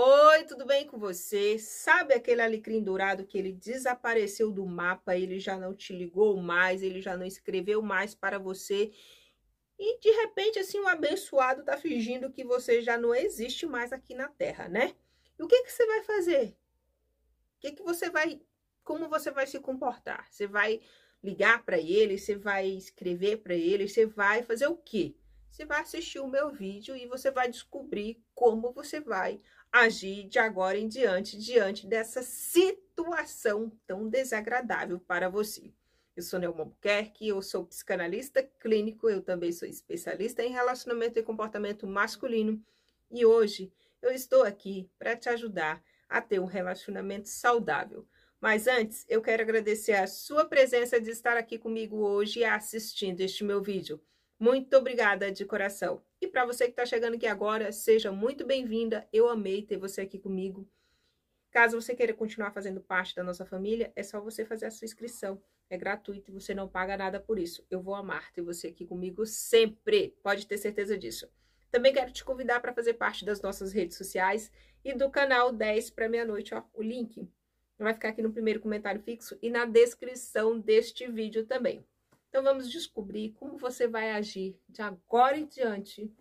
Oi, tudo bem com você? Sabe aquele alecrim dourado que ele desapareceu do mapa, ele já não te ligou mais, ele já não escreveu mais para você? E de repente, assim, o um abençoado tá fingindo que você já não existe mais aqui na Terra, né? E o que que você vai fazer? O que que você vai... Como você vai se comportar? Você vai ligar para ele? Você vai escrever para ele? Você vai fazer o quê? Você vai assistir o meu vídeo e você vai descobrir como você vai agir de agora em diante, diante dessa situação tão desagradável para você. Eu sou Nelma Albuquerque, eu sou psicanalista clínico, eu também sou especialista em relacionamento e comportamento masculino e hoje eu estou aqui para te ajudar a ter um relacionamento saudável. Mas antes, eu quero agradecer a sua presença de estar aqui comigo hoje assistindo este meu vídeo. Muito obrigada de coração. E para você que está chegando aqui agora, seja muito bem-vinda. Eu amei ter você aqui comigo. Caso você queira continuar fazendo parte da nossa família, é só você fazer a sua inscrição. É gratuito e você não paga nada por isso. Eu vou amar ter você aqui comigo sempre. Pode ter certeza disso. Também quero te convidar para fazer parte das nossas redes sociais e do canal 10 para meia-noite, ó, o link vai ficar aqui no primeiro comentário fixo e na descrição deste vídeo também. Então, vamos descobrir como você vai agir de agora em diante,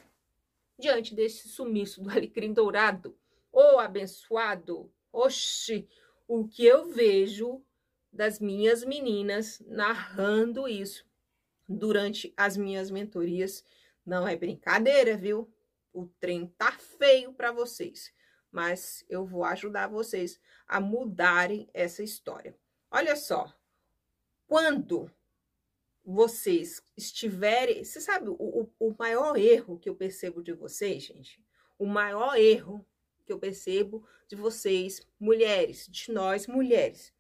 diante desse sumiço do alecrim dourado, ou abençoado. Oxi, o que eu vejo das minhas meninas narrando isso durante as minhas mentorias não é brincadeira, viu? O trem tá feio para vocês, mas eu vou ajudar vocês a mudarem essa história. Olha só, quando vocês estiverem. Você sabe, o, o maior erro que eu percebo de vocês, gente, o maior erro que eu percebo de vocês, mulheres, de nós mulheres,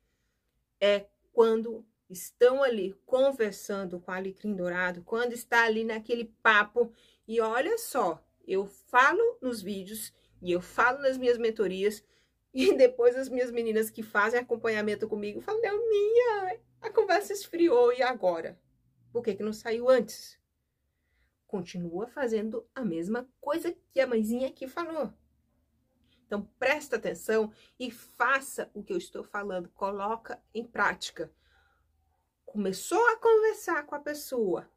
é quando estão ali conversando com a Alecrim Dourado, quando está ali naquele papo. E olha só, eu falo nos vídeos e eu falo nas minhas mentorias e depois as minhas meninas que fazem acompanhamento comigo falam, minha, a conversa esfriou e agora? Por que, que não saiu antes? Continua fazendo a mesma coisa que a mãezinha aqui falou. Então, presta atenção e faça o que eu estou falando. Coloca em prática. Começou a conversar com a pessoa.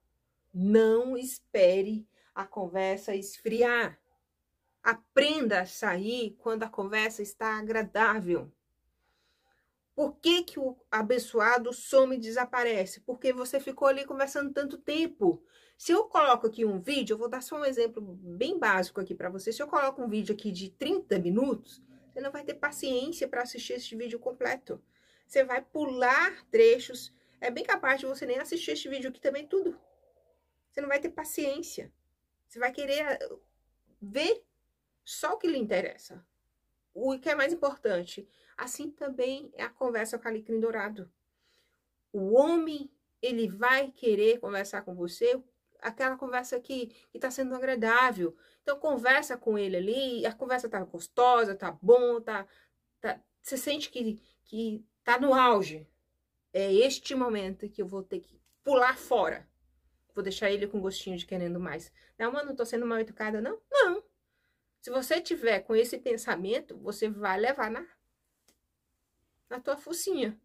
Não espere a conversa esfriar. Aprenda a sair quando a conversa está agradável. Por que, que o abençoado some e desaparece? Porque você ficou ali conversando tanto tempo. Se eu coloco aqui um vídeo, eu vou dar só um exemplo bem básico aqui para você. Se eu coloco um vídeo aqui de 30 minutos, você não vai ter paciência para assistir esse vídeo completo. Você vai pular trechos. É bem capaz de você nem assistir este vídeo aqui também tudo. Você não vai ter paciência. Você vai querer ah, ver só o que lhe interessa o que é mais importante, assim também é a conversa com o alecrim dourado. O homem, ele vai querer conversar com você, aquela conversa que está sendo agradável. Então, conversa com ele ali, a conversa tá gostosa, tá bom, tá, tá você sente que, que tá no auge. É este momento que eu vou ter que pular fora. Vou deixar ele com gostinho de querendo mais. Não, mano, não tô sendo mal educada, não? Não. Se você tiver com esse pensamento, você vai levar na, na tua focinha.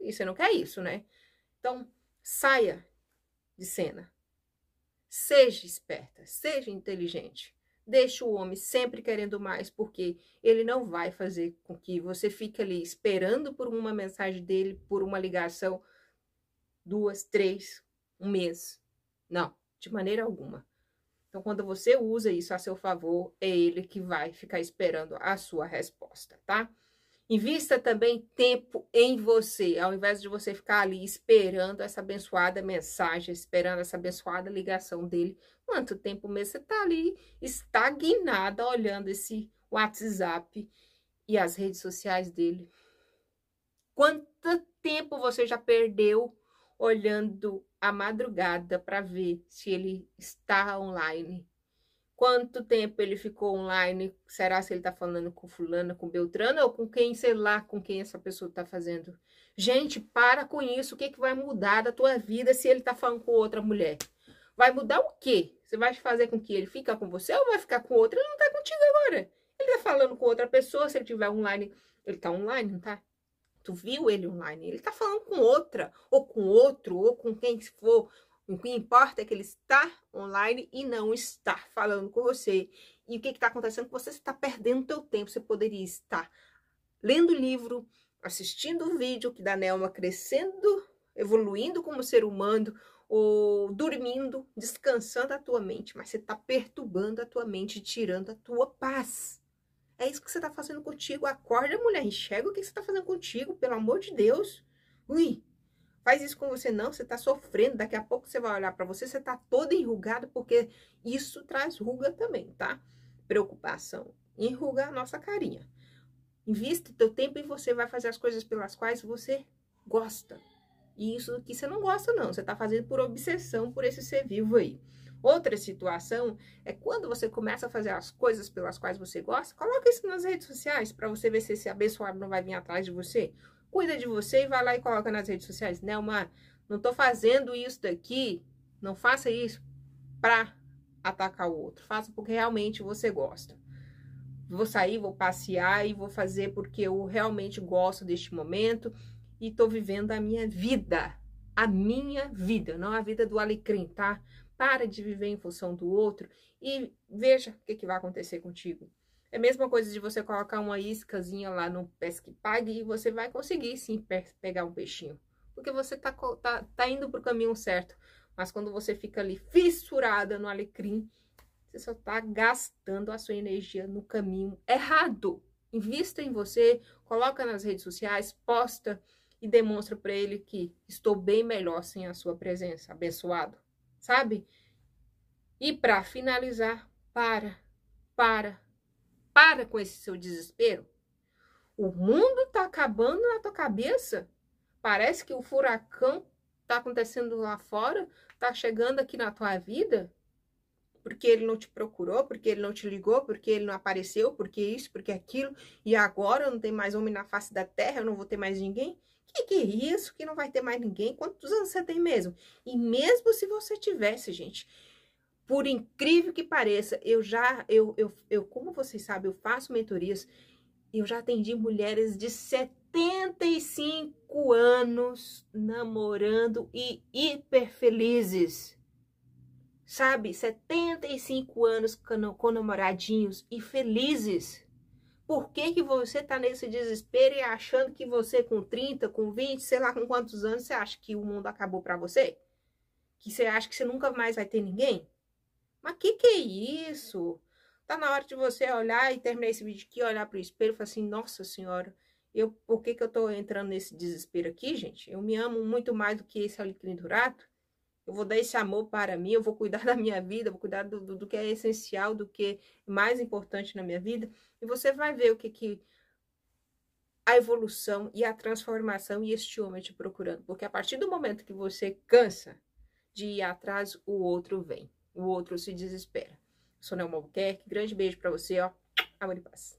E você não quer isso, né? Então, saia de cena. Seja esperta, seja inteligente. Deixe o homem sempre querendo mais, porque ele não vai fazer com que você fique ali esperando por uma mensagem dele, por uma ligação, duas, três, um mês. Não, de maneira alguma. Então, quando você usa isso a seu favor, é ele que vai ficar esperando a sua resposta, tá? Invista também tempo em você, ao invés de você ficar ali esperando essa abençoada mensagem, esperando essa abençoada ligação dele. Quanto tempo mesmo você está ali estagnada olhando esse WhatsApp e as redes sociais dele? Quanto tempo você já perdeu olhando a madrugada para ver se ele está online. Quanto tempo ele ficou online? Será se ele está falando com fulana, com Beltrano ou com quem, sei lá, com quem essa pessoa está fazendo? Gente, para com isso. O que, que vai mudar da tua vida se ele está falando com outra mulher? Vai mudar o quê? Você vai fazer com que ele fica com você ou vai ficar com outra? Ele não está contigo agora. Ele está falando com outra pessoa, se ele tiver online. Ele está online, não tá? tu viu ele online, ele tá falando com outra, ou com outro, ou com quem for. O que importa é que ele está online e não está falando com você. E o que está acontecendo? Você está perdendo teu tempo. Você poderia estar lendo livro, assistindo o vídeo que da Nelma crescendo, evoluindo como ser humano, ou dormindo, descansando a tua mente, mas você está perturbando a tua mente, tirando a tua paz. É isso que você tá fazendo contigo. Acorda, mulher, enxerga o que você tá fazendo contigo, pelo amor de Deus. Ui, faz isso com você não, você tá sofrendo. Daqui a pouco você vai olhar para você, você tá toda enrugada, porque isso traz ruga também, tá? Preocupação. Enrugar a nossa carinha. Invista teu tempo e você vai fazer as coisas pelas quais você gosta. E isso que você não gosta, não. Você tá fazendo por obsessão por esse ser vivo aí. Outra situação é quando você começa a fazer as coisas pelas quais você gosta, coloca isso nas redes sociais para você ver se esse abençoado não vai vir atrás de você. Cuida de você e vai lá e coloca nas redes sociais. Não, não tô fazendo isso daqui, não faça isso para atacar o outro. Faça porque realmente você gosta. Vou sair, vou passear e vou fazer porque eu realmente gosto deste momento e tô vivendo a minha vida. A minha vida, não a vida do alecrim, tá? para de viver em função do outro e veja o que, que vai acontecer contigo. É a mesma coisa de você colocar uma iscazinha lá no pesque pague e você vai conseguir sim pegar um peixinho. Porque você tá, tá, tá indo pro caminho certo. Mas quando você fica ali fissurada no alecrim, você só tá gastando a sua energia no caminho errado. Invista em você, coloca nas redes sociais, posta e demonstra para ele que estou bem melhor sem a sua presença. Abençoado sabe? E para finalizar, para, para, para com esse seu desespero. O mundo tá acabando na tua cabeça. Parece que o furacão tá acontecendo lá fora, tá chegando aqui na tua vida. Porque ele não te procurou, porque ele não te ligou, porque ele não apareceu, porque isso, porque aquilo, e agora eu não tenho mais homem na face da terra, eu não vou ter mais ninguém. Que que é isso? Que não vai ter mais ninguém? Quantos anos você tem mesmo? E mesmo se você tivesse, gente, por incrível que pareça, eu já, eu, eu, eu como vocês sabem, eu faço mentorias, eu já atendi mulheres de 75 anos namorando e hiper felizes sabe? 75 anos com namoradinhos e felizes. Por que, que você está nesse desespero e achando que você com 30, com 20, sei lá com quantos anos, você acha que o mundo acabou para você? Que você acha que você nunca mais vai ter ninguém? Mas que que é isso? Tá na hora de você olhar e terminar esse vídeo aqui, olhar pro espelho e falar assim, nossa senhora, eu, por que que eu tô entrando nesse desespero aqui, gente? Eu me amo muito mais do que esse alecrim eu vou dar esse amor para mim, eu vou cuidar da minha vida, vou cuidar do, do, do, que é essencial, do que é mais importante na minha vida, e você vai ver o que, que a evolução e a transformação e este homem te procurando. Porque a partir do momento que você cansa de ir atrás, o outro vem, o outro se desespera. Sou Nelma Albuquerque, grande beijo para você, ó, amor e paz.